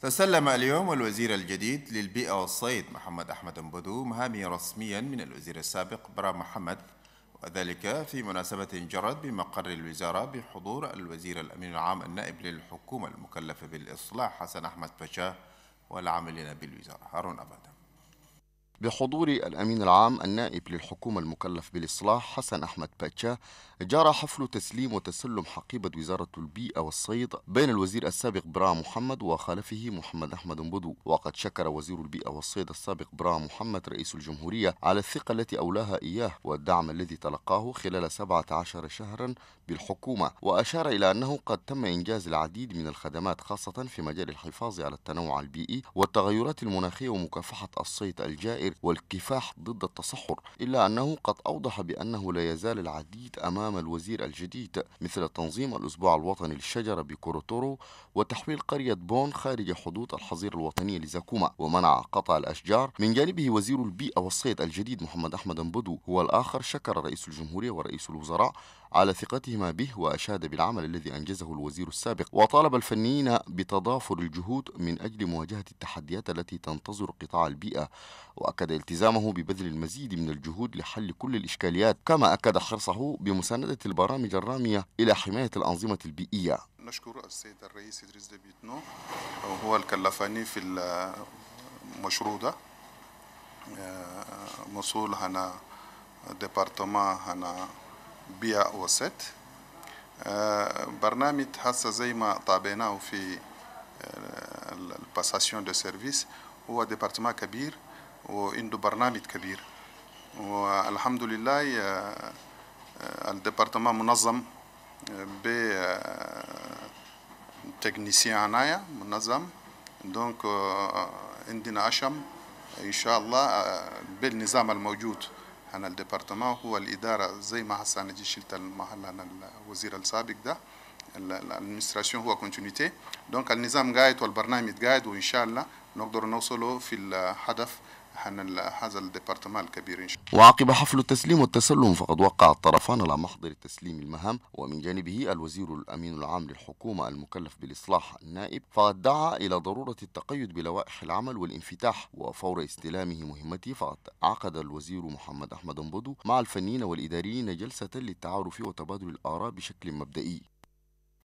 تسلم اليوم الوزير الجديد للبيئة والصيد محمد أحمد بدو مهامه رسميا من الوزير السابق برا محمد وذلك في مناسبة جرت بمقر الوزارة بحضور الوزير الأمين العام النائب للحكومة المكلفة بالإصلاح حسن أحمد باشا والعاملين بالوزارة هارون أبادم بحضور الأمين العام النائب للحكومة المكلف بالإصلاح حسن أحمد باتشا جرى حفل تسليم وتسلم حقيبة وزارة البيئة والصيد بين الوزير السابق برا محمد وخلفه محمد أحمد بدو وقد شكر وزير البيئة والصيد السابق برا محمد رئيس الجمهورية على الثقة التي أولاها إياه والدعم الذي تلقاه خلال 17 شهرا بالحكومة وأشار إلى أنه قد تم إنجاز العديد من الخدمات خاصة في مجال الحفاظ على التنوع البيئي والتغيرات المناخية ومكافحة الصيد الجائر العقل والكفاح ضد التصحر إلا أنه قد أوضح بأنه لا يزال العديد أمام الوزير الجديد مثل تنظيم الأسبوع الوطني للشجرة بكوروتورو وتحويل قرية بون خارج حدود الحظيرة الوطنية لزاكوما ومنع قطع الأشجار من جانبه وزير البيئة والصيد الجديد محمد أحمد أنبدو هو الآخر شكر رئيس الجمهورية ورئيس الوزراء على ثقتهما به وأشاد بالعمل الذي أنجزه الوزير السابق وطالب الفنيين بتضافر الجهود من أجل مواجهة التحديات التي تنتظر قطاع البيئة وأكد وأكد التزامه ببذل المزيد من الجهود لحل كل الإشكاليات كما أكد حرصه بمساندة البرامج الرامية إلى حماية الأنظمة البيئية نشكر السيد الرئيس إدريس دبيتنو هو الكلفاني في المشروع ده آه، مسؤول هنا ديبارتمان هنا بيئة وست آه، برنامج حاسه زي ما طابيناه في آه، الباساسيون دو سيرفيس هو ديبارتمان كبير وعنده برنامج كبير والحمد لله آه، آه، الديبارتمان منظم آه، ب تكنيسيان منظم دونك عندنا أشم إن شاء الله بالنظام الموجود أنا الديبارتمان هو الإدارة زي ما حسان نجي شلت المحل أنا الوزير السابق ده الادمنستراسيون هو كونتينيتي دونك النظام قاعد والبرنامج قاعد وإن شاء الله نقدر نوصله في الهدف هذا الديبارتمان الكبير إن شاء الله وعقب حفل التسليم والتسلم فقد وقع الطرفان على محضر تسليم المهام ومن جانبه الوزير الأمين العام للحكومة المكلف بالإصلاح النائب فقد دعا إلى ضرورة التقيد بلوائح العمل والانفتاح وفور استلامه مهمته فقد عقد الوزير محمد أحمد بودو مع الفنيين والإداريين جلسة للتعارف وتبادل الآراء بشكل مبدئي